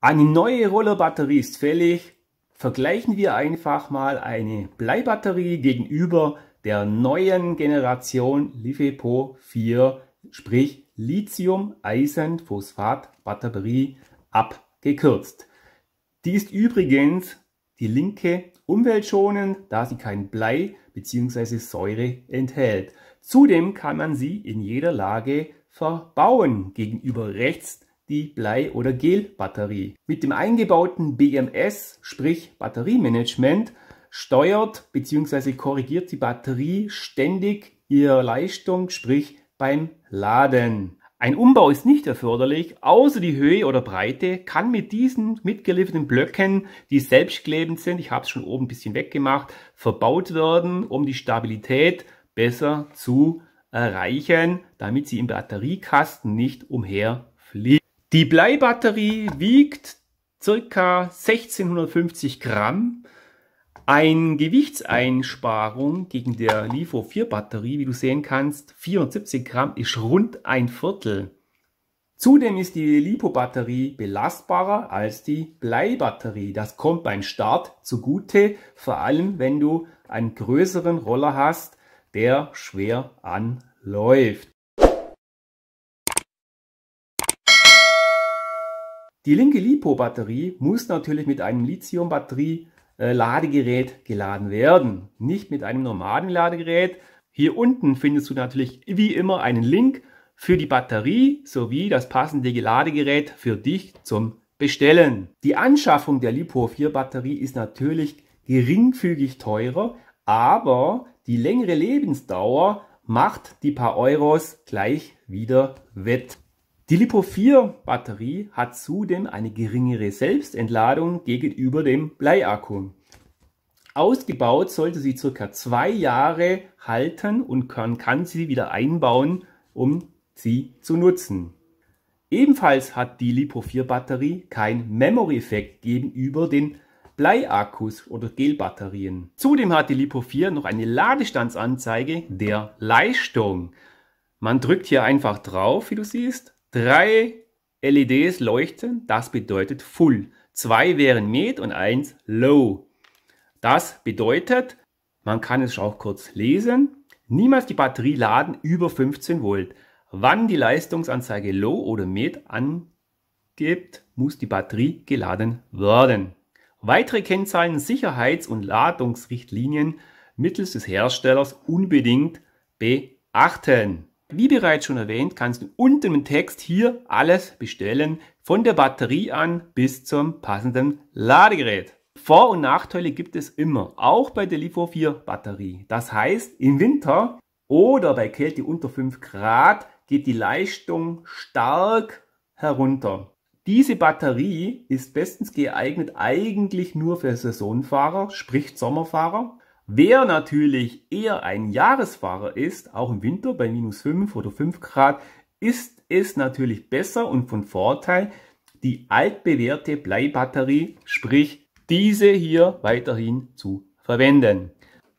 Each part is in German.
Eine neue Rollerbatterie ist fällig. Vergleichen wir einfach mal eine Bleibatterie gegenüber der neuen Generation LiFePO 4, sprich lithium eisen phosphat batterie abgekürzt. Die ist übrigens die linke umweltschonend, da sie kein Blei bzw. Säure enthält. Zudem kann man sie in jeder Lage verbauen. Gegenüber rechts die Blei- oder Gelbatterie. Mit dem eingebauten BMS, sprich Batteriemanagement, steuert bzw. korrigiert die Batterie ständig ihre Leistung, sprich beim Laden. Ein Umbau ist nicht erforderlich, außer die Höhe oder Breite kann mit diesen mitgelieferten Blöcken, die selbstklebend sind, ich habe es schon oben ein bisschen weggemacht, verbaut werden, um die Stabilität besser zu erreichen, damit sie im Batteriekasten nicht umherfliegt. Die Bleibatterie wiegt circa 1650 Gramm. Ein Gewichtseinsparung gegen der LIFO 4 Batterie, wie du sehen kannst, 74 Gramm ist rund ein Viertel. Zudem ist die LiPo-Batterie belastbarer als die Bleibatterie. Das kommt beim Start zugute, vor allem wenn du einen größeren Roller hast, der schwer anläuft. Die linke LiPo-Batterie muss natürlich mit einem Lithium-Batterie-Ladegerät äh, geladen werden, nicht mit einem normalen Ladegerät. Hier unten findest du natürlich wie immer einen Link für die Batterie sowie das passende Ladegerät für dich zum Bestellen. Die Anschaffung der LiPo4-Batterie ist natürlich geringfügig teurer, aber die längere Lebensdauer macht die paar Euros gleich wieder wett. Die Lipo-4-Batterie hat zudem eine geringere Selbstentladung gegenüber dem Bleiakku. Ausgebaut sollte sie circa zwei Jahre halten und kann sie wieder einbauen, um sie zu nutzen. Ebenfalls hat die Lipo-4-Batterie kein Memory-Effekt gegenüber den Bleiakkus oder Gelbatterien. Zudem hat die Lipo4 noch eine Ladestandsanzeige der Leistung. Man drückt hier einfach drauf, wie du siehst, drei LEDs leuchten, das bedeutet Full. Zwei wären Med und eins Low. Das bedeutet, man kann es auch kurz lesen, niemals die Batterie laden über 15 Volt. Wann die Leistungsanzeige Low oder Med angibt, muss die Batterie geladen werden. Weitere Kennzahlen, Sicherheits- und Ladungsrichtlinien mittels des Herstellers unbedingt beachten. Wie bereits schon erwähnt, kannst du unten im Text hier alles bestellen, von der Batterie an bis zum passenden Ladegerät. Vor- und Nachteile gibt es immer, auch bei der Livo 4 Batterie. Das heißt, im Winter oder bei Kälte unter 5 Grad geht die Leistung stark herunter. Diese Batterie ist bestens geeignet eigentlich nur für Saisonfahrer, sprich Sommerfahrer Wer natürlich eher ein Jahresfahrer ist, auch im Winter bei minus 5 oder 5 Grad, ist es natürlich besser und von Vorteil, die altbewährte Bleibatterie, sprich diese hier weiterhin zu verwenden.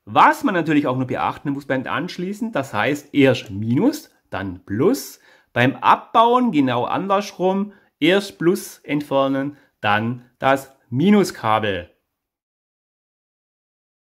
Was man natürlich auch nur beachten muss beim Anschließen, das heißt erst Minus, dann Plus. Beim Abbauen genau andersrum, erst Plus entfernen, dann das Minuskabel.